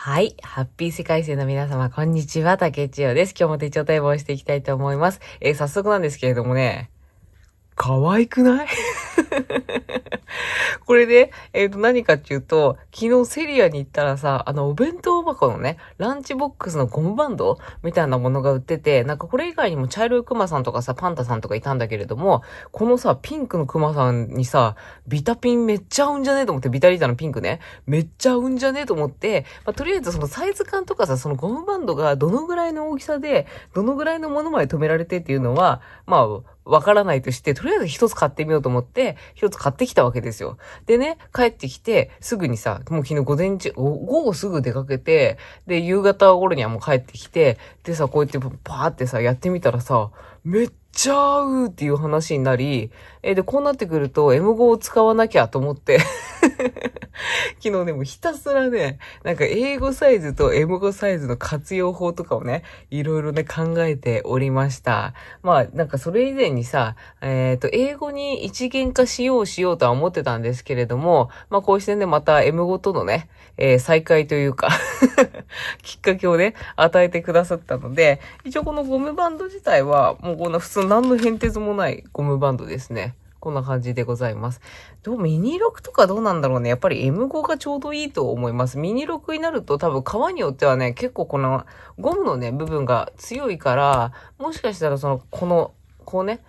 はい。ハッピー世界線の皆様、こんにちは。竹千代です。今日も手帳対応していきたいと思います。えー、早速なんですけれどもね、可愛くない これで、えっ、ー、と、何かっていうと、昨日セリアに行ったらさ、あの、お弁当箱のね、ランチボックスのゴムバンドみたいなものが売ってて、なんかこれ以外にも茶色いクマさんとかさ、パンタさんとかいたんだけれども、このさ、ピンクのクマさんにさ、ビタピンめっちゃ合うんじゃねえと思って、ビタリータのピンクね、めっちゃ合うんじゃねえと思って、まあ、とりあえずそのサイズ感とかさ、そのゴムバンドがどのぐらいの大きさで、どのぐらいのものまで止められてっていうのは、まあ、わからないとして、とりあえず一つ買ってみようと思って、一つ買ってきたわけですよ。でね、帰ってきて、すぐにさ、もう昨日午前中、午後すぐ出かけて、で、夕方頃にはもう帰ってきて、でさ、こうやってパーってさ、やってみたらさ、めっちゃ合うっていう話になり、え、で、こうなってくると M5 を使わなきゃと思って 昨日でもひたすらね、なんか英語サイズと M5 サイズの活用法とかをね、いろいろね、考えておりました。まあ、なんかそれ以前にさ、えっ、ー、と、英語に一元化しようしようとは思ってたんですけれども、まあ、こうしてね、また M5 とのね、えー、再会というか きっかけをね、与えてくださったので、一応このゴムバンド自体は、もうこんな普通何の変哲もないゴムバンドですね。こんな感じでございます。どう、ミニ6とかどうなんだろうね。やっぱり M5 がちょうどいいと思います。ミニ6になると多分皮によってはね、結構このゴムのね、部分が強いから、もしかしたらその、この、こうね、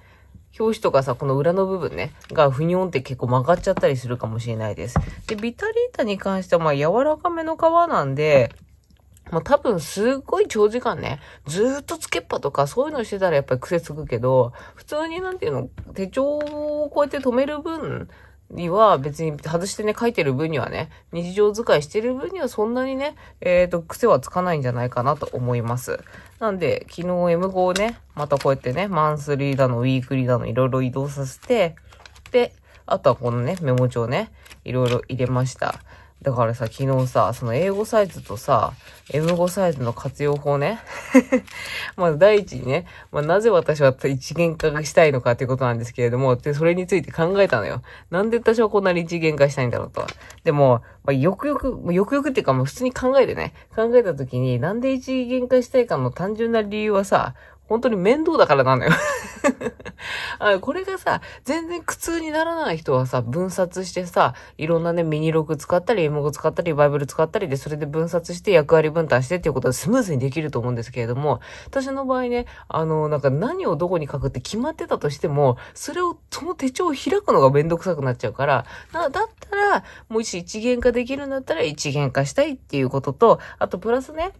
表紙とかさ、この裏の部分ね、がふにょんって結構曲がっちゃったりするかもしれないです。で、ビタリータに関しては、まあ、柔らかめの皮なんで、まあ、多分すっごい長時間ね、ずっとつけっぱとかそういうのしてたらやっぱり癖つくけど、普通になんていうの、手帳をこうやって止める分には別に外してね、書いてる分にはね、日常使いしてる分にはそんなにね、えっ、ー、と、癖はつかないんじゃないかなと思います。なんで、昨日 M5 をね、またこうやってね、マンスリーだの、ウィークリーだの、いろいろ移動させて、で、あとはこのね、メモ帳ね、いろいろ入れました。だからさ、昨日さ、その英語サイズとさ、M5 サイズの活用法ね。まず第一にね、まあ、なぜ私は一元化がしたいのかということなんですけれども、で、それについて考えたのよ。なんで私はこんなに一元化したいんだろうと。でも、まあ、よくよく、よくよくっていうか、もう普通に考えてね、考えた時に、なんで一元化したいかの単純な理由はさ、本当に面倒だからなのよ これがさ、全然苦痛にならない人はさ、分冊してさ、いろんなね、ミニログ使ったり、エモグ使ったり、バイブル使ったりで、それで分冊して役割分担してっていうことはスムーズにできると思うんですけれども、私の場合ね、あの、なんか何をどこに書くって決まってたとしても、それを、その手帳を開くのがめんどくさくなっちゃうから、だったら、もし一元化できるんだったら一元化したいっていうことと、あとプラスね、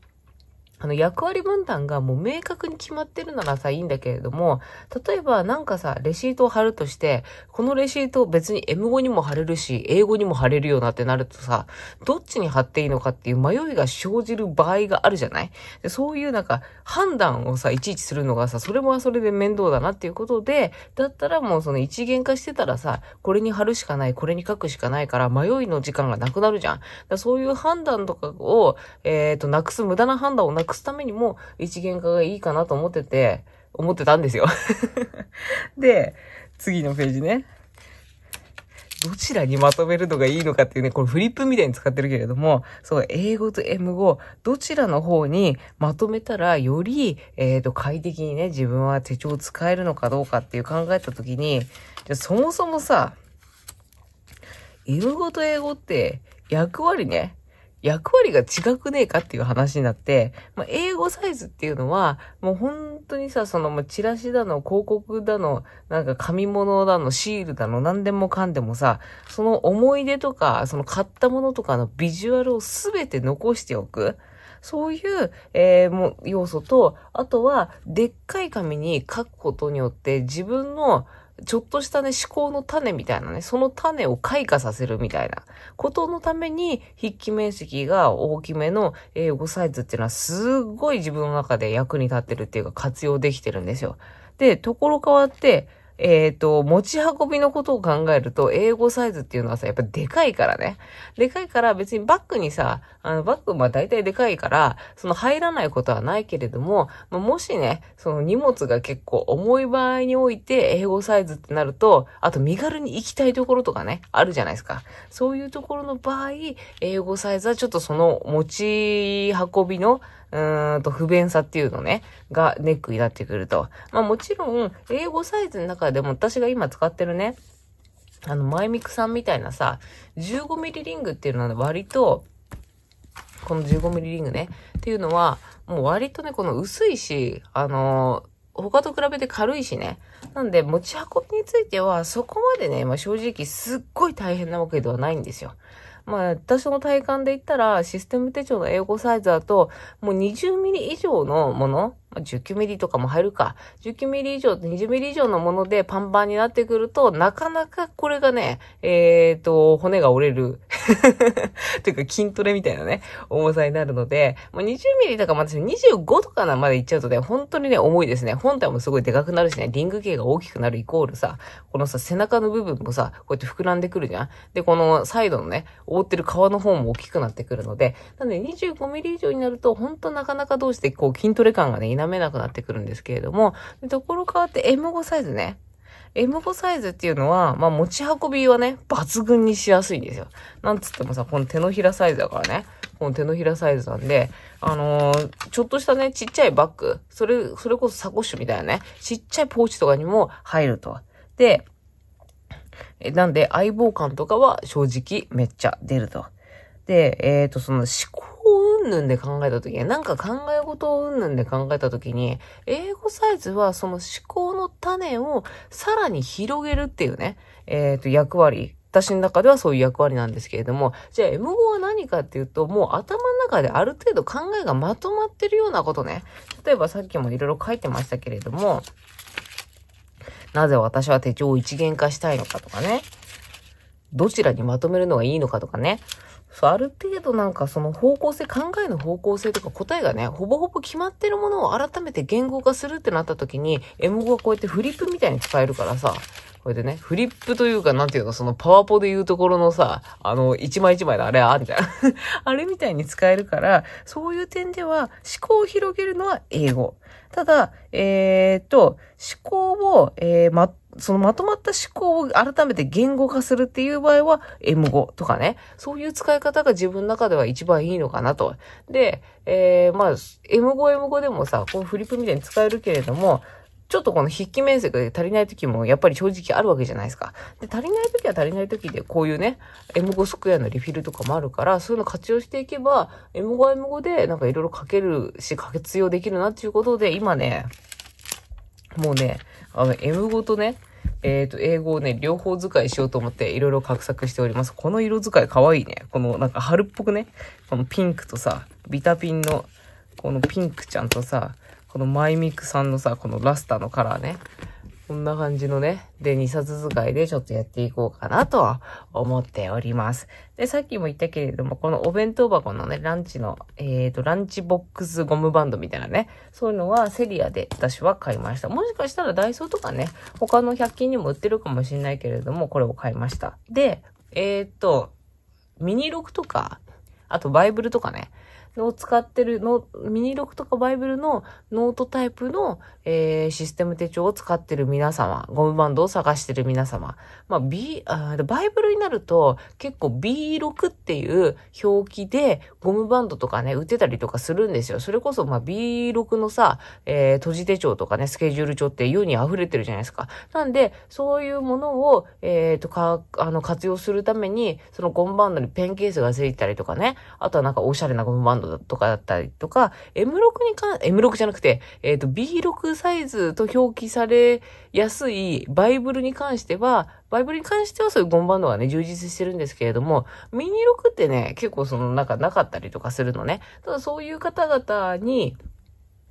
あの、役割分担がもう明確に決まってるならさ、いいんだけれども、例えばなんかさ、レシートを貼るとして、このレシート別に M 語にも貼れるし、英語にも貼れるようなってなるとさ、どっちに貼っていいのかっていう迷いが生じる場合があるじゃないでそういうなんか、判断をさ、いちいちするのがさ、それもそれで面倒だなっていうことで、だったらもうその一元化してたらさ、これに貼るしかない、これに書くしかないから、迷いの時間がなくなるじゃん。だそういう判断とかを、えっ、ー、と、なくす、無駄な判断をなくくすためにも一元化がいいかなと思ってて、思ってたんですよ で、次のページね。どちらにまとめるのがいいのかっていうね、これフリップみたいに使ってるけれども、そう、英語と M 語、どちらの方にまとめたらより、えっ、ー、と、快適にね、自分は手帳を使えるのかどうかっていう考えたときに、じゃそもそもさ、M 語と英語って役割ね、役割が違くねえかっていう話になって、まあ、英語サイズっていうのは、もう本当にさ、その、まチラシだの、広告だの、なんか紙物だの、シールだの、何でもかんでもさ、その思い出とか、その買ったものとかのビジュアルをすべて残しておく。そういう、えー、もう要素と、あとは、でっかい紙に書くことによって自分の、ちょっとしたね、思考の種みたいなね、その種を開花させるみたいなことのために、筆記面積が大きめの A5 サイズっていうのは、すごい自分の中で役に立ってるっていうか、活用できてるんですよ。で、ところ変わって、えっ、ー、と、持ち運びのことを考えると、英語サイズっていうのはさ、やっぱでかいからね。でかいから別にバッグにさ、あの、バッグま大体でかいから、その入らないことはないけれども、まあ、もしね、その荷物が結構重い場合において、英語サイズってなると、あと身軽に行きたいところとかね、あるじゃないですか。そういうところの場合、英語サイズはちょっとその持ち運びの、うーんと不便さっていうのね、がネックになってくると。まあもちろん、英語サイズの中でも私が今使ってるね、あの、マイミクさんみたいなさ、15ミリリングっていうのは割と、この15ミリリングね、っていうのは、もう割とね、この薄いし、あのー他と比べて軽いしね。なんで、持ち運びについては、そこまでね、まあ、正直すっごい大変なわけではないんですよ。まあ、私の体感で言ったら、システム手帳の英語サイズだと、もう20ミリ以上のもの19ミリとかも入るか。19ミリ以上、20ミリ以上のものでパンパンになってくると、なかなかこれがね、えっ、と、骨が折れる。というか筋トレみたいなね、重さになるので、もう20ミリとかも私25とかまでいっちゃうとね、本当にね、重いですね。本体もすごいでかくなるしね、リング径が大きくなるイコールさ、このさ、背中の部分もさ、こうやって膨らんでくるじゃん。で、このサイドのね、覆ってる皮の方も大きくなってくるので、なので25ミリ以上になると、本当なかなかどうしてこう筋トレ感がね、めなくなってくるんですけれども、ところ変わって M5 サイズね。M5 サイズっていうのは、まあ持ち運びはね、抜群にしやすいんですよ。なんつってもさ、この手のひらサイズだからね。この手のひらサイズなんで、あのー、ちょっとしたね、ちっちゃいバッグ、それ、それこそサコッシュみたいなね、ちっちゃいポーチとかにも入ると。で、えなんで相棒感とかは正直めっちゃ出ると。で、えっ、ー、と、その思考うんぬんで考えたときに、なんか考え事を云々で考えたときに、英語サイズはその思考の種をさらに広げるっていうね、えっ、ー、と、役割私の中ではそういう役割なんですけれども、じゃあ M5 は何かっていうと、もう頭の中である程度考えがまとまってるようなことね。例えばさっきもいろいろ書いてましたけれども、なぜ私は手帳を一元化したいのかとかね。どちらにまとめるのがいいのかとかね。そう、ある程度なんかその方向性、考えの方向性とか答えがね、ほぼほぼ決まってるものを改めて言語化するってなった時に、M 5はこうやってフリップみたいに使えるからさ、これでね、フリップというか、なんていうの、そのパワポで言うところのさ、あの、一枚一枚のあれあんじゃん。あれみたいに使えるから、そういう点では思考を広げるのは英語。ただ、えー、っと、思考を、えー、そのまとまった思考を改めて言語化するっていう場合は、M5 とかね、そういう使い方が自分の中では一番いいのかなと。で、えー、まあ、M5、M5 でもさ、このフリップみたいに使えるけれども、ちょっとこの筆記面積で足りない時もやっぱり正直あるわけじゃないですか。で、足りない時は足りない時でこういうね、M5 スクエアのリフィルとかもあるから、そういうの活用していけば、M5 は M5 でなんかいろいろ書けるし、活用できるなっていうことで、今ね、もうね、あの、M5 とね、えっ、ー、と、英語をね、両方使いしようと思っていろいろ画策しております。この色使いかわいいね。このなんか春っぽくね、このピンクとさ、ビタピンのこのピンクちゃんとさ、このマイミクさんのさ、このラスターのカラーね。こんな感じのね、で、2冊使いでちょっとやっていこうかなとは思っております。で、さっきも言ったけれども、このお弁当箱のね、ランチの、えっ、ー、と、ランチボックスゴムバンドみたいなね、そういうのはセリアで私は買いました。もしかしたらダイソーとかね、他の100均にも売ってるかもしれないけれども、これを買いました。で、えっ、ー、と、ミニロクとか、あとバイブルとかね、の使ってるの、ミニ録とかバイブルのノートタイプの、えー、システム手帳を使ってる皆様、ゴムバンドを探してる皆様。まあ、B、あバイブルになると結構 B6 っていう表記でゴムバンドとかね、売ってたりとかするんですよ。それこそまあ B6 のさ、えー、閉じ手帳とかね、スケジュール帳って世に溢れてるじゃないですか。なんで、そういうものを、えっ、ー、と、か、あの、活用するために、そのゴムバンドにペンケースが付いたりとかね、あとはなんかおしゃれなゴムバンドンドとかだったりとか、M6 に関、M6 じゃなくて、えっ、ー、と、B6 サイズと表記されやすいバイブルに関しては、バイブルに関してはそういうゴムバンドがね、充実してるんですけれども、ミニ6ってね、結構その中なかったりとかするのね。ただそういう方々に、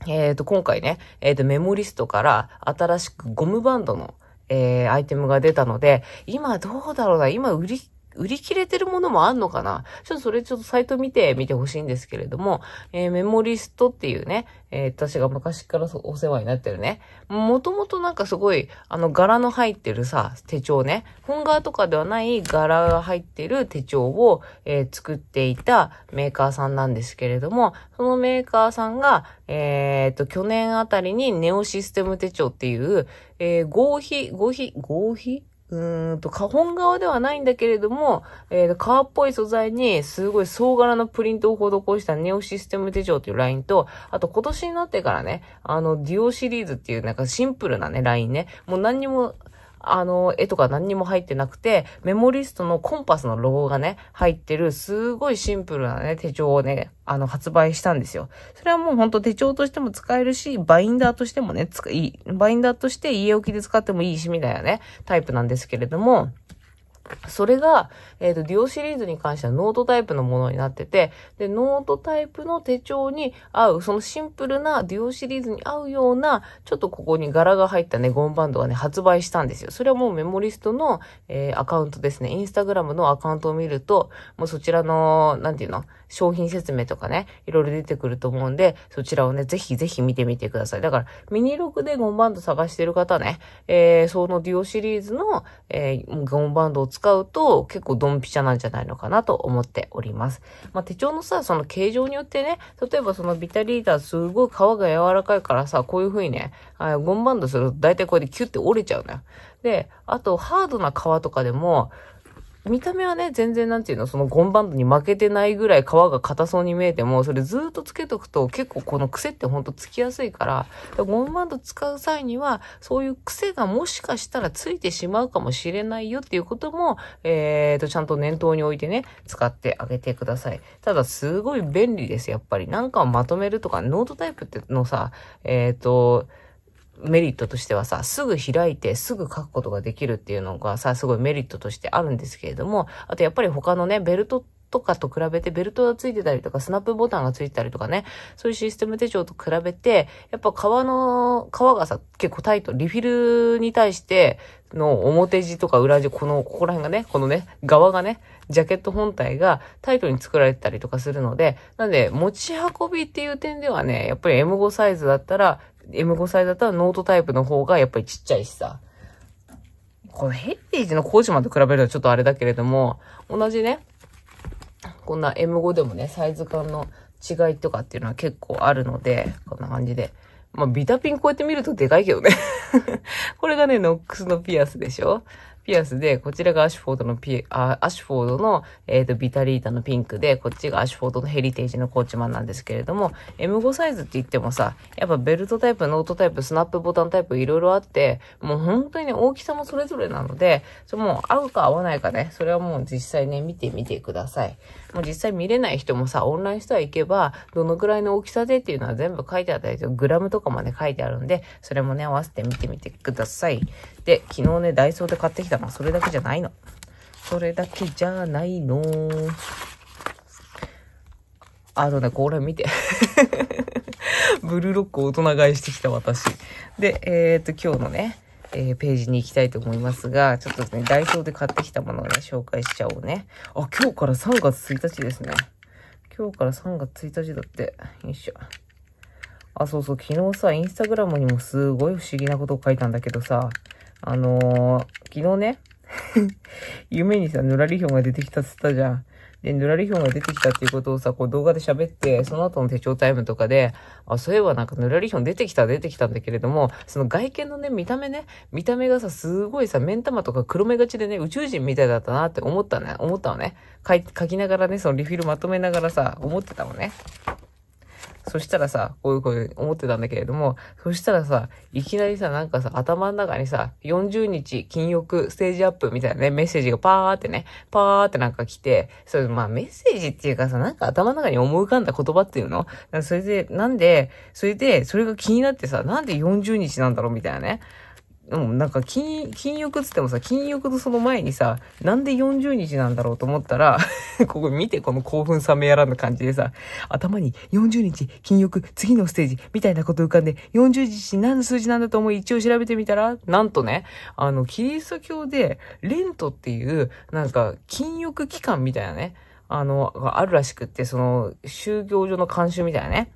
えっ、ー、と、今回ね、えっ、ー、と、メモリストから新しくゴムバンドの、えー、アイテムが出たので、今どうだろうな、今売り売り切れてるものもあんのかなちょっとそれちょっとサイト見てみてほしいんですけれども、えー、メモリストっていうね、えー、私が昔からお世話になってるね。もともとなんかすごい、あの柄の入ってるさ、手帳ね。本革とかではない柄が入ってる手帳を、えー、作っていたメーカーさんなんですけれども、そのメーカーさんが、えっと、去年あたりにネオシステム手帳っていう、え合皮、合皮、合皮うーんと、花本側ではないんだけれども、えー、革っぽい素材にすごい総柄のプリントを施したネオシステム手帳というラインと、あと今年になってからね、あの、デュオシリーズっていうなんかシンプルなね、ラインね、もう何にもあの、絵とか何にも入ってなくて、メモリストのコンパスのロゴがね、入ってる、すごいシンプルなね、手帳をね、あの、発売したんですよ。それはもうほんと手帳としても使えるし、バインダーとしてもね、使いい、バインダーとして家置きで使ってもいいし、みたいなね、タイプなんですけれども、それが、えっ、ー、と、デュオシリーズに関してはノートタイプのものになってて、で、ノートタイプの手帳に合う、そのシンプルなデュオシリーズに合うような、ちょっとここに柄が入ったね、ゴムバンドがね、発売したんですよ。それはもうメモリストの、えー、アカウントですね。インスタグラムのアカウントを見ると、もうそちらの、なんていうの、商品説明とかね、いろいろ出てくると思うんで、そちらをね、ぜひぜひ見てみてください。だから、ミニ6でゴムバンド探してる方ね、えー、そのデュオシリーズの、えー、ゴムバンドを使使うと結構ドンピシャなんじゃないのかなと思っております。まあ、手帳のさ、その形状によってね、例えばそのビタリーダーすごい皮が柔らかいからさ、こういう風にね、あゴムバンドすると大体これでキュッて折れちゃうのよ。で、あとハードな皮とかでも、見た目はね、全然なんていうの、そのゴムバンドに負けてないぐらい皮が硬そうに見えても、それずっとつけとくと結構この癖ってほんとつきやすいから、からゴムバンド使う際には、そういう癖がもしかしたらついてしまうかもしれないよっていうことも、えーと、ちゃんと念頭に置いてね、使ってあげてください。ただ、すごい便利です、やっぱり。なんかをまとめるとか、ノートタイプってのさ、えっ、ー、と、メリットとしてはさ、すぐ開いてすぐ書くことができるっていうのがさ、すごいメリットとしてあるんですけれども、あとやっぱり他のね、ベルトとかと比べてベルトがついてたりとか、スナップボタンがついてたりとかね、そういうシステム手帳と比べて、やっぱ革の、革がさ、結構タイト、リフィルに対しての表地とか裏地、この、ここら辺がね、このね、側がね、ジャケット本体がタイトルに作られてたりとかするので、なんで、持ち運びっていう点ではね、やっぱり M5 サイズだったら M5 サイズだったらノートタイプの方がやっぱりちっちゃいしさ。このヘリージの工マンと比べるとちょっとあれだけれども、同じね、こんな M5 でもね、サイズ感の違いとかっていうのは結構あるので、こんな感じで。まあ、ビタピンこうやって見るとでかいけどね これがね、ノックスのピアスでしょピアスで、こちらがアシュフォードのピ、あアシュフォードの、えっ、ー、と、ビタリータのピンクで、こっちがアシュフォードのヘリテージのコーチマンなんですけれども、M5 サイズって言ってもさ、やっぱベルトタイプ、ノートタイプ、スナップボタンタイプいろいろあって、もう本当にね、大きさもそれぞれなので、そのもう合うか合わないかね、それはもう実際ね、見てみてください。もう実際見れない人もさ、オンラインストア行けば、どのくらいの大きさでっていうのは全部書いてあったりと、グラムとかまで書いてあるんで、それもね、合わせて見てみてください。で、昨日ね、ダイソーで買ってきたのはそれだけじゃないの。それだけじゃないの。あのね、これ見て。ブルーロックを大人買いしてきた私。で、えっ、と、今日のね、えー、ページに行きたいと思いますが、ちょっとね、ダイソーで買ってきたものをね、紹介しちゃおうね。あ、今日から3月1日ですね。今日から3月1日だって。よいしょ。あ、そうそう、昨日さ、インスタグラムにもすごい不思議なことを書いたんだけどさ、あのー、昨日ね、夢にさ、ぬらりひょんが出てきたって言ったじゃん。で、ぬらりひょんが出てきたっていうことをさ、こう動画で喋って、その後の手帳タイムとかで、あ、そういえばなんかぬらりひょん出てきた、出てきたんだけれども、その外見のね、見た目ね、見た目がさ、すごいさ、目ん玉とか黒目がちでね、宇宙人みたいだったなって思ったね、思ったのね。書きながらね、そのリフィルまとめながらさ、思ってたのね。そしたらさ、こういうこう思ってたんだけれども、そしたらさ、いきなりさ、なんかさ、頭の中にさ、40日禁欲ステージアップみたいなね、メッセージがパーってね、パーってなんか来て、それまあメッセージっていうかさ、なんか頭の中に思い浮かんだ言葉っていうのそれで、なんで、それで、それが気になってさ、なんで40日なんだろうみたいなね。でもなんか金、金欲つってもさ、金欲のその前にさ、なんで40日なんだろうと思ったら ここ見てこの興奮冷めやらぬ感じでさ、頭に40日、金欲、次のステージ、みたいなこと浮かんで、40日何の数字なんだと思い一応調べてみたら、なんとね、あの、キリスト教で、レントっていう、なんか、禁欲期間みたいなね、あの、あるらしくって、その、宗教上の慣習みたいなね。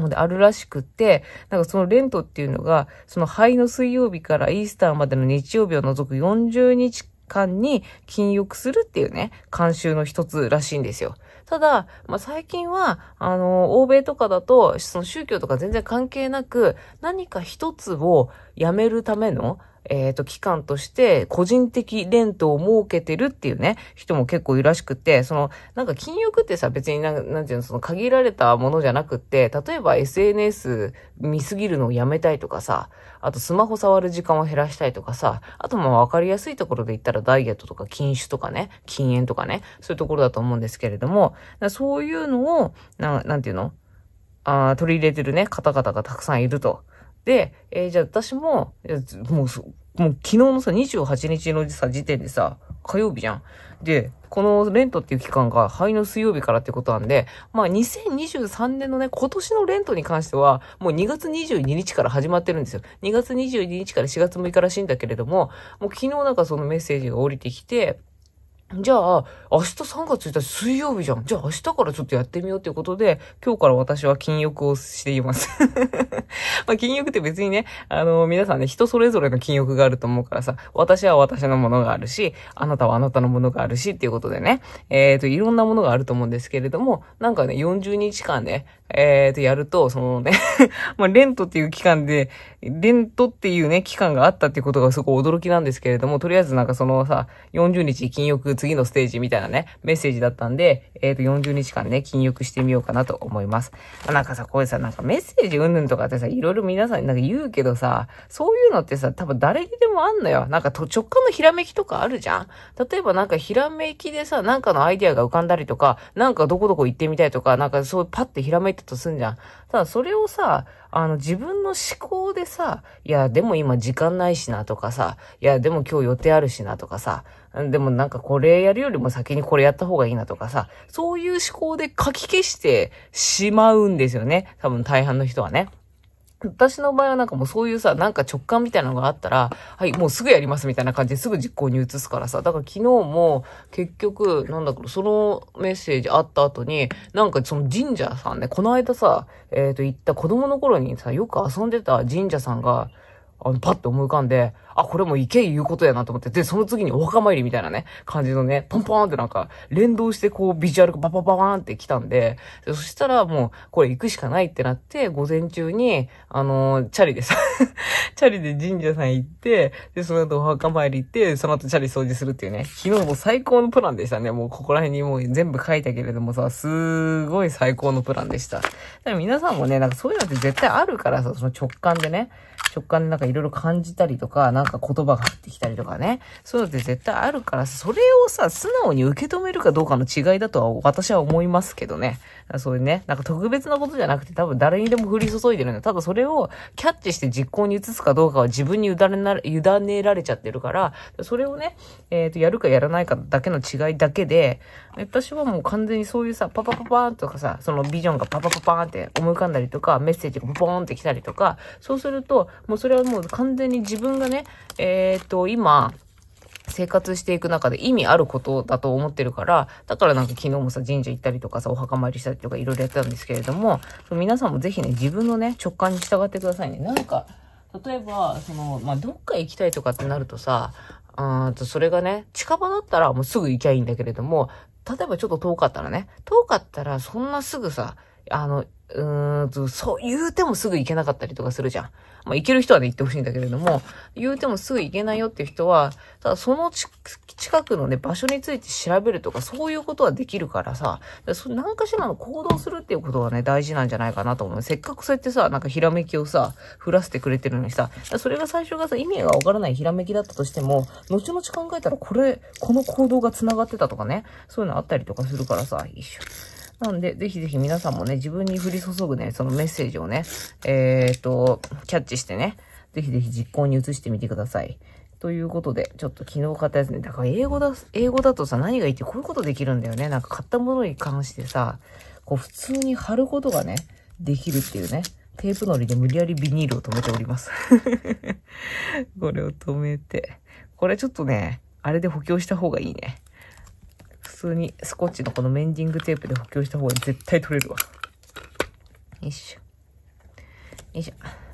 のであるらしくって、なんかそのレントっていうのが、その灰の水曜日からイースターまでの日曜日を除く40日間に禁欲するっていうね、慣習の一つらしいんですよ。ただ、まあ、最近は、あの、欧米とかだと、その宗教とか全然関係なく、何か一つをやめるための、えっ、ー、と、機関として個人的レントを設けてるっていうね、人も結構いるらしくて、その、なんか禁欲ってさ、別になん、なんていうの、その限られたものじゃなくって、例えば SNS 見すぎるのをやめたいとかさ、あとスマホ触る時間を減らしたいとかさ、あとまあわかりやすいところで言ったらダイエットとか禁酒とかね、禁煙とかね、そういうところだと思うんですけれども、そういうのを、ななんていうのあ取り入れてるね、方々がたくさんいると。で、えー、じゃあ私も、もう、もう昨日のさ、28日のさ、時点でさ、火曜日じゃん。で、このレントっていう期間が灰の水曜日からってことなんで、まあ2023年のね、今年のレントに関しては、もう2月22日から始まってるんですよ。2月22日から4月6日らしいんだけれども、もう昨日なんかそのメッセージが降りてきて、じゃあ、明日3月1日水曜日じゃん。じゃあ明日からちょっとやってみようということで、今日から私は禁欲をしています まあ、禁欲って別にね、あの、皆さんね、人それぞれの禁欲があると思うからさ、私は私のものがあるし、あなたはあなたのものがあるしっていうことでね、えっ、ー、と、いろんなものがあると思うんですけれども、なんかね、40日間ね、えっ、と、やると、そのね まあ、レントっていう期間で、レントっていうね、期間があったっていうことがすごい驚きなんですけれども、とりあえずなんかそのさ、40日禁欲次のステージみたいなね、メッセージだったんで、えっ、と、40日間ね、禁欲してみようかなと思います。なんかさ、これさ、なんかメッセージうんぬんとかってさ、いろいろ皆さんなんか言うけどさ、そういうのってさ、多分誰にでもあんのよ。なんかと直感のひらめきとかあるじゃん例えばなんかひらめきでさ、なんかのアイディアが浮かんだりとか、なんかどこどこ行ってみたいとか、なんかそうパッてひらめきったとすんじゃん。ただそれをさ、あの自分の思考でさ、いや、でも今時間ないしなとかさ、いや、でも今日予定あるしなとかさ、でもなんかこれやるよりも先にこれやった方がいいなとかさ、そういう思考で書き消してしまうんですよね。多分大半の人はね。私の場合はなんかもうそういうさ、なんか直感みたいなのがあったら、はい、もうすぐやりますみたいな感じですぐ実行に移すからさ、だから昨日も結局、なんだろう、そのメッセージあった後に、なんかその神社さんね、この間さ、えっ、ー、と行った子供の頃にさ、よく遊んでた神社さんが、あの、パッと思い浮かんで、あ、これも行け言うことやなと思って、で、その次にお墓参りみたいなね、感じのね、ポンポーンってなんか、連動してこう、ビジュアルがババババーンって来たんで、でそしたらもう、これ行くしかないってなって、午前中に、あのー、チャリでさ チャリで神社さん行って、で、その後お墓参り行って、その後チャリ掃除するっていうね、昨日も最高のプランでしたね。もうここら辺にもう全部書いたけれどもさ、すごい最高のプランでした。でも皆さんもね、なんかそういうのって絶対あるからさ、その直感でね、直感でなんかいろいろ感じたりとか、なんかか言葉が入ってきたりとかね。そうだって絶対あるから、それをさ、素直に受け止めるかどうかの違いだとは私は思いますけどね。そういうね、なんか特別なことじゃなくて多分誰にでも降り注いでるんだ。ただそれをキャッチして実行に移すかどうかは自分に委ねられ、委ねられちゃってるから、それをね、えっ、ー、と、やるかやらないかだけの違いだけで、私はもう完全にそういうさ、パパパパーンとかさ、そのビジョンがパパパパーンって思い浮かんだりとか、メッセージがポーンって来たりとか、そうすると、もうそれはもう完全に自分がね、えっ、ー、と、今、生活していく中で意味あることだと思ってるから、だからなんか昨日もさ、神社行ったりとかさ、お墓参りしたりとかいろいろやったんですけれども、皆さんもぜひね、自分のね、直感に従ってくださいね。なんか、例えば、その、まあ、どっか行きたいとかってなるとさ、うんと、それがね、近場だったらもうすぐ行きゃいいんだけれども、例えばちょっと遠かったらね、遠かったらそんなすぐさ、あの、うーんそう、言うてもすぐ行けなかったりとかするじゃん。まあ、行ける人はね、行ってほしいんだけれども、言うてもすぐ行けないよっていう人は、ただその近くのね、場所について調べるとか、そういうことはできるからさ、なんかしらの行動するっていうことがね、大事なんじゃないかなと思う。せっかくそうやってさ、なんかひらめきをさ、降らせてくれてるのにさ、それが最初がさ、意味がわからないひらめきだったとしても、後々考えたらこれ、この行動が繋がってたとかね、そういうのあったりとかするからさ、一緒。なんで、ぜひぜひ皆さんもね、自分に降り注ぐね、そのメッセージをね、えっ、ー、と、キャッチしてね、ぜひぜひ実行に移してみてください。ということで、ちょっと昨日買ったやつね、だから英語だ、英語だとさ、何がいいってこういうことできるんだよね。なんか買ったものに関してさ、こう普通に貼ることがね、できるっていうね。テープのりで無理やりビニールを止めております これを止めて。これちょっとね、あれで補強した方がいいね。普通にスコッチのこのメンディングテープで補強した方が絶対取れるわ。よいしょ。よいしょ。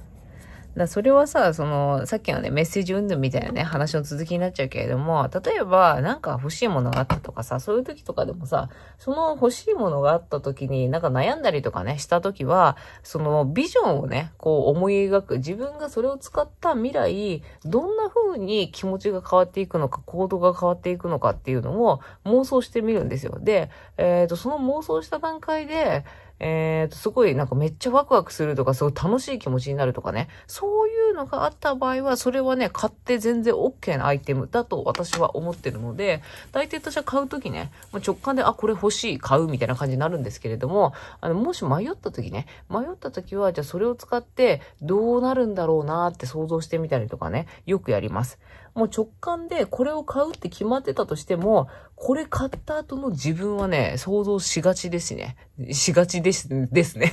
だそれはさ、その、さっきのね、メッセージ云々みたいなね、話の続きになっちゃうけれども、例えば、なんか欲しいものがあったとかさ、そういう時とかでもさ、その欲しいものがあった時に、なんか悩んだりとかね、した時は、そのビジョンをね、こう思い描く、自分がそれを使った未来、どんな風に気持ちが変わっていくのか、行動が変わっていくのかっていうのを妄想してみるんですよ。で、えっ、ー、と、その妄想した段階で、えっ、と、すごいなんかめっちゃワクワクするとか、すごい楽しい気持ちになるとかね、そういうのがあった場合は、それはね、買って全然 OK なアイテムだと私は思ってるので、大抵私は買うときね、直感で、あ、これ欲しい、買うみたいな感じになるんですけれども、あの、もし迷ったときね、迷ったときは、じゃあそれを使ってどうなるんだろうなって想像してみたりとかね、よくやります。もう直感でこれを買うって決まってたとしても、これ買った後の自分はね、想像しがちですね。しがちです、ですね。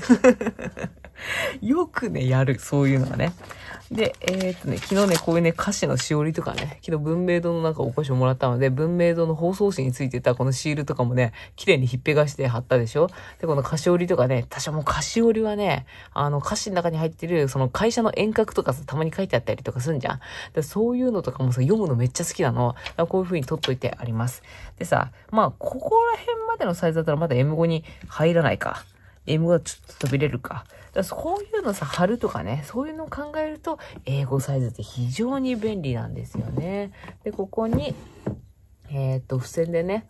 よくね、やる、そういうのはね。で、えー、っとね、昨日ね、こういうね、歌詞のしおりとかね、昨日文明堂のなんかお越しをもらったので、文明堂の放送紙についてたこのシールとかもね、綺麗にひっぺがして貼ったでしょで、この歌詞折りとかね、多少もう歌詞折りはね、あの、歌詞の中に入ってる、その会社の遠隔とかさ、たまに書いてあったりとかすんじゃん。で、そういうのとかもさ、読むのめっちゃ好きなの。こういう風に取っといてあります。でさ、まあ、ここら辺までのサイズだったらまだ M5 に入らないか。英語はちょっと飛びれるか。だかこういうのさ、貼るとかね、そういうのを考えると、英語サイズって非常に便利なんですよね。で、ここに、えー、っと、付箋でね、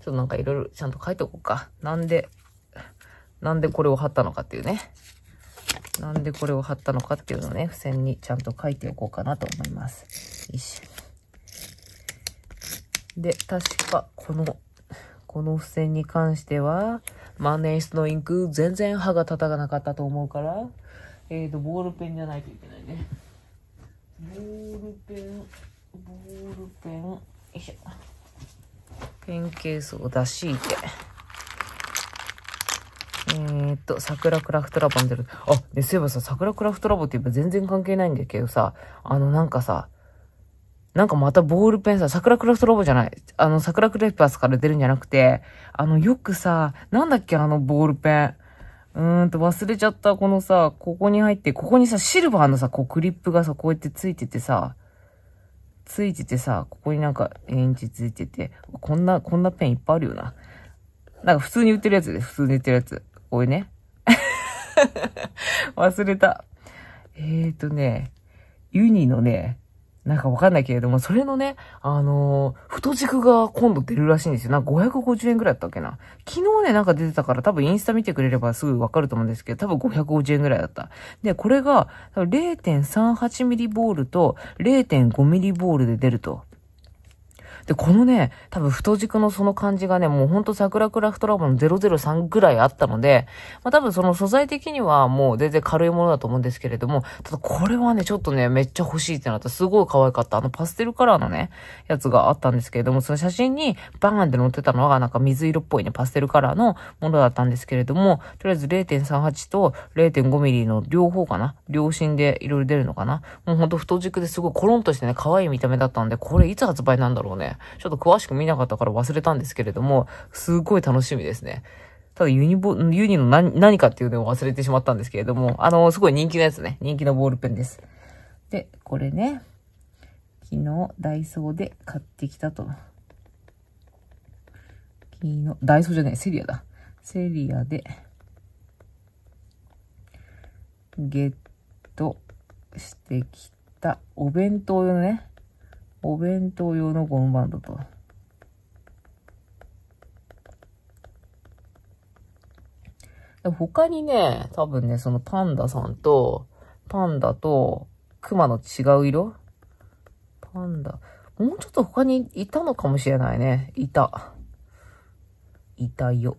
ちょっとなんかいろいろちゃんと書いておこうか。なんで、なんでこれを貼ったのかっていうね。なんでこれを貼ったのかっていうのをね、付箋にちゃんと書いておこうかなと思います。よし。で、確か、この、この付箋に関しては、万年筆のインク、全然歯が立たなかったと思うから、えっ、ー、と、ボールペンじゃないといけないね。ボールペン、ボールペン、よいしょ。ペンケースを出し入れ。えー、っと、桜クラフトラボに出る。あ、で、そういえばさ、桜クラフトラボって言えば全然関係ないんだけどさ、あの、なんかさ、なんかまたボールペンさ、桜クラフトロボじゃない。あの、桜クレーパスから出るんじゃなくて、あの、よくさ、なんだっけ、あのボールペン。うーんと忘れちゃった、このさ、ここに入って、ここにさ、シルバーのさ、こうクリップがさ、こうやってついててさ、ついててさ、ここになんかエンジついてて、こんな、こんなペンいっぱいあるよな。なんか普通に売ってるやつで、普通に売ってるやつ。これね。忘れた。えーとね、ユニのね、なんかわかんないけれども、それのね、あのー、太軸が今度出るらしいんですよ。なんか550円ぐらいだったっけな。昨日ね、なんか出てたから多分インスタ見てくれればすぐわかると思うんですけど、多分550円ぐらいだった。で、これが0.38ミリボールと0.5ミリボールで出ると。で、このね、多分太軸のその感じがね、もうほんと桜クラフトラボの003ぐらいあったので、まあ多分その素材的にはもう全然軽いものだと思うんですけれども、ただこれはね、ちょっとね、めっちゃ欲しいってなった。すごい可愛かった。あのパステルカラーのね、やつがあったんですけれども、その写真にバーンって載ってたのがなんか水色っぽいね、パステルカラーのものだったんですけれども、とりあえず0.38と0.5ミリの両方かな両芯でいろいろ出るのかなもうほんと太軸ですごいコロンとしてね、可愛い見た目だったんで、これいつ発売なんだろうね。ちょっと詳しく見なかったから忘れたんですけれども、すごい楽しみですね。ただユニボ、ユニの何何かっていうのを忘れてしまったんですけれども、あの、すごい人気のやつね。人気のボールペンです。で、これね、昨日ダイソーで買ってきたと。昨日、ダイソーじゃない、セリアだ。セリアで、ゲットしてきたお弁当用のね、お弁当用のゴムバンドと。他にね、多分ね、そのパンダさんと、パンダと、クマの違う色パンダ。もうちょっと他にいたのかもしれないね。いた。いたよ。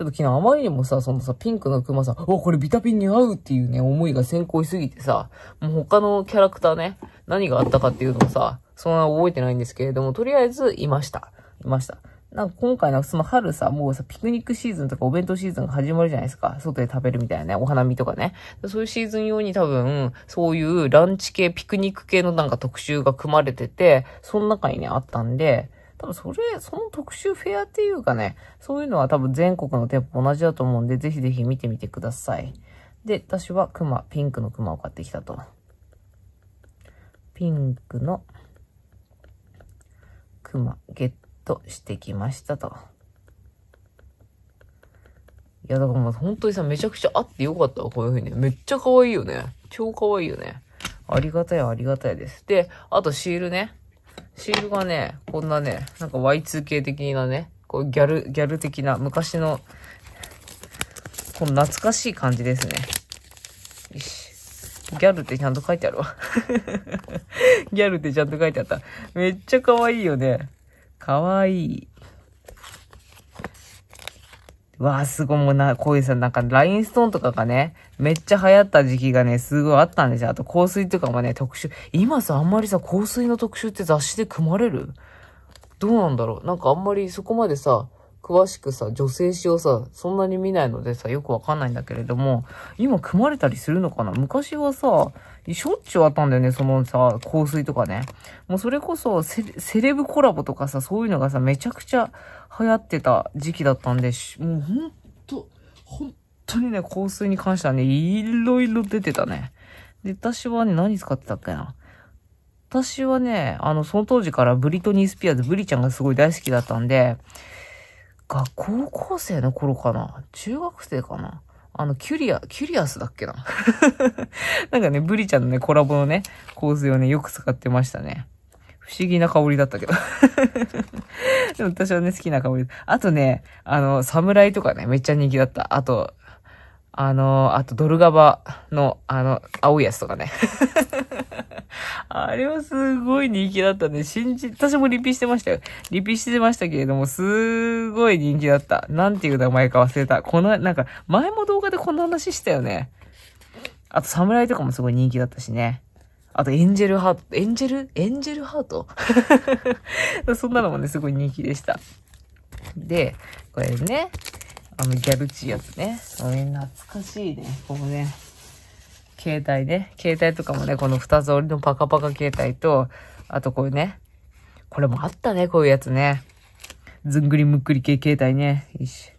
ちょっと昨日あまりにもさ、そのさ、ピンクのクマさん、お、これビタピンに合うっていうね、思いが先行しすぎてさ、もう他のキャラクターね、何があったかっていうのをさ、そんな覚えてないんですけれども、とりあえず、いました。いました。なんか今回のその春さ、もうさ、ピクニックシーズンとかお弁当シーズンが始まるじゃないですか。外で食べるみたいなね、お花見とかね。そういうシーズン用に多分、そういうランチ系、ピクニック系のなんか特集が組まれてて、その中にね、あったんで、多分それ、その特集フェアっていうかね、そういうのは多分全国の店舗同じだと思うんで、ぜひぜひ見てみてください。で、私はクマ、ピンクのクマを買ってきたと。ピンクのクマゲットしてきましたと。いや、だからもう本当にさ、めちゃくちゃあってよかったわ、こういう風に。めっちゃ可愛いよね。超可愛いよね。ありがたい、ありがたいです。で、あとシールね。シールがね、こんなね、なんか Y2K 的なね、こうギャル、ギャル的な昔の、この懐かしい感じですね。よし。ギャルってちゃんと書いてあるわ ギャルってちゃんと書いてあった。めっちゃ可愛いよね。可愛い。わあ、すごい、もうな、こういうさ、なんか、ラインストーンとかがね、めっちゃ流行った時期がね、すごいあったんですよ。あと、香水とかもね、特集。今さ、あんまりさ、香水の特集って雑誌で組まれるどうなんだろうなんかあんまりそこまでさ、詳しくさ、女性誌をさ、そんなに見ないのでさ、よくわかんないんだけれども、今組まれたりするのかな昔はさ、しょっちゅうあったんだよね、そのさ、香水とかね。もうそれこそセ、セレブコラボとかさ、そういうのがさ、めちゃくちゃ流行ってた時期だったんでし、もうほんと、ほんとにね、香水に関してはね、いろいろ出てたね。で、私はね、何使ってたっけな。私はね、あの、その当時からブリトニー・スピアーズ、ブリちゃんがすごい大好きだったんで、が、高校生の頃かな中学生かなあの、キュリア、キュリアスだっけな なんかね、ブリちゃんのね、コラボのね、香水をね、よく使ってましたね。不思議な香りだったけど でも私はね、好きな香り。あとね、あの、侍とかね、めっちゃ人気だった。あと、あの、あとドルガバの、あの、青いやつとかね。あれはすごい人気だったね。信じ、私もリピしてましたよ。リピしてましたけれども、すごい人気だった。なんていう名前か忘れた。この、なんか、前も動画でこんな話したよね。あと、侍とかもすごい人気だったしね。あとエンジェルハート、エンジェルエンジェルハート そんなのもね、すごい人気でした。で、これね、あの、ギャルチーやつね。懐かしいね。このね、携帯ね。携帯とかもね、この二つ折りのパカパカ携帯と、あとこれね。これもあったね、こういうやつね。ずんぐりむっくり系携帯ね。よし。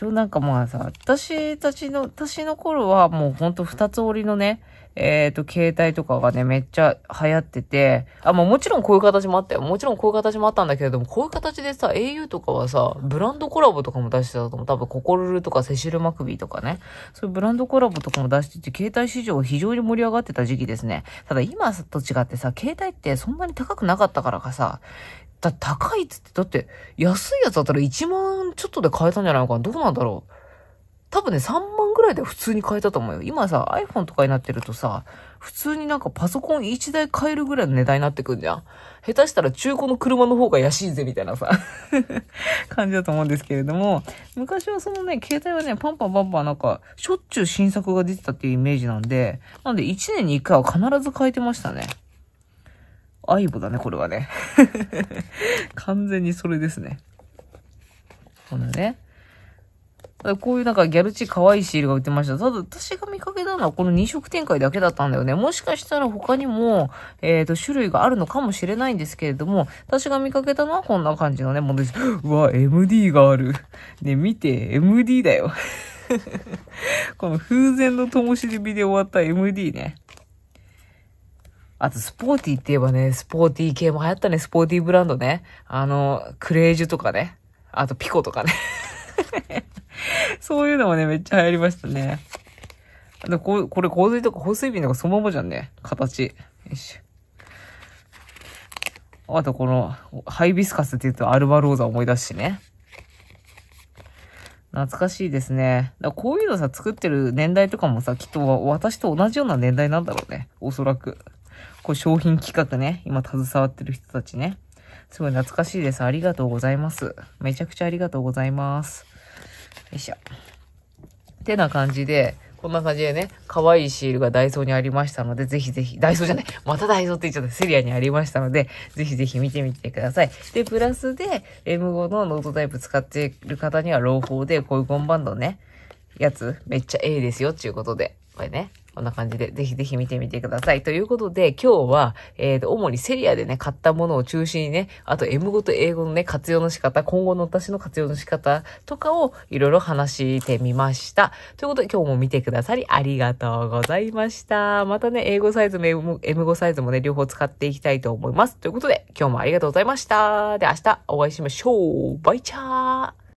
一応なんかまあさ、私たちの、私の頃はもうほんと二つ折りのね、えっ、ー、と、携帯とかがね、めっちゃ流行ってて、あ、まあもちろんこういう形もあったよ。もちろんこういう形もあったんだけれども、こういう形でさ、au とかはさ、ブランドコラボとかも出してたと思う。多分、ココルルとかセシル・マクビーとかね、そういうブランドコラボとかも出してて、携帯市場非常に盛り上がってた時期ですね。ただ今と違ってさ、携帯ってそんなに高くなかったからかさ、だ、高いっつって、だって、安いやつだったら1万ちょっとで買えたんじゃないのかなどうなんだろう多分ね、3万ぐらいで普通に買えたと思うよ。今さ、iPhone とかになってるとさ、普通になんかパソコン1台買えるぐらいの値段になってくんじゃん。下手したら中古の車の方が安いぜ、みたいなさ 感じだと思うんですけれども、昔はそのね、携帯はね、パンパンパンパンなんか、しょっちゅう新作が出てたっていうイメージなんで、なんで1年に1回は必ず変えてましたね。アイボだね、これはね。完全にそれですね。このね。こういうなんかギャルチ可愛いシールが売ってました。ただ私が見かけたのはこの2色展開だけだったんだよね。もしかしたら他にも、えっ、ー、と、種類があるのかもしれないんですけれども、私が見かけたのはこんな感じのね、ものです。うわ、MD がある。ね、見て、MD だよ。この風前の灯火で終わった MD ね。あと、スポーティーって言えばね、スポーティー系も流行ったね、スポーティーブランドね。あの、クレージュとかね。あと、ピコとかね。そういうのもね、めっちゃ流行りましたね。でここれ、洪水とか、放水瓶とかそのままじゃんね。形。よいしょ。あと、この、ハイビスカスって言うとアルバローザ思い出すしね。懐かしいですね。だこういうのさ、作ってる年代とかもさ、きっと私と同じような年代なんだろうね。おそらく。こう商品企画ね、今携わってる人たちね。すごい懐かしいです。ありがとうございます。めちゃくちゃありがとうございます。よいしょ。ってな感じで、こんな感じでね、可愛いシールがダイソーにありましたので、ぜひぜひ、ダイソーじゃない、またダイソーって言っちゃった、セリアにありましたので、ぜひぜひ見てみてください。で、プラスで、M5 のノートタイプ使ってる方には朗報で、こういうゴンバンドね、やつ、めっちゃええですよっていうことで、これね、こんな感じで、ぜひぜひ見てみてください。ということで、今日は、えー、と、主にセリアでね、買ったものを中心にね、あと、M 語と英語のね、活用の仕方、今後の私の活用の仕方とかを、いろいろ話してみました。ということで、今日も見てくださり、ありがとうございました。またね、英語サイズも M, M 語サイズもね、両方使っていきたいと思います。ということで、今日もありがとうございました。で、明日お会いしましょう。バイチャー